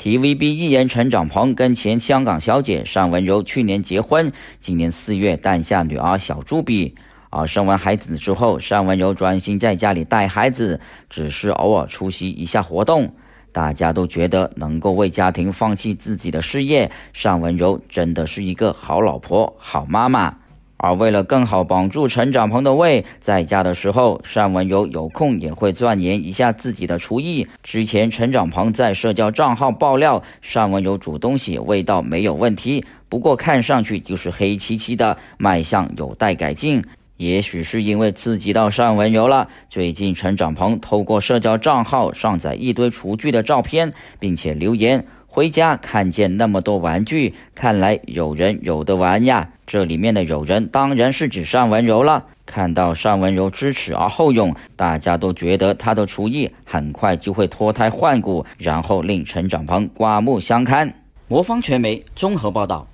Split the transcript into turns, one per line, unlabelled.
TVB 艺人陈展鹏跟前香港小姐单文柔去年结婚，今年四月诞下女儿小朱比。而生完孩子之后，单文柔专心在家里带孩子，只是偶尔出席一下活动。大家都觉得能够为家庭放弃自己的事业，尚文柔真的是一个好老婆、好妈妈。而为了更好绑住陈展鹏的胃，在家的时候，单文柔有空也会钻研一下自己的厨艺。之前陈展鹏在社交账号爆料，单文柔煮东西味道没有问题，不过看上去就是黑漆漆的，卖相有待改进。也许是因为刺激到单文柔了，最近陈展鹏透过社交账号上载一堆厨具的照片，并且留言：“回家看见那么多玩具，看来有人有的玩呀。”这里面的有人当然是指尚文柔了。看到尚文柔知耻而后勇，大家都觉得他的厨艺很快就会脱胎换骨，然后令陈展鹏刮目相看。魔方传媒综合报道。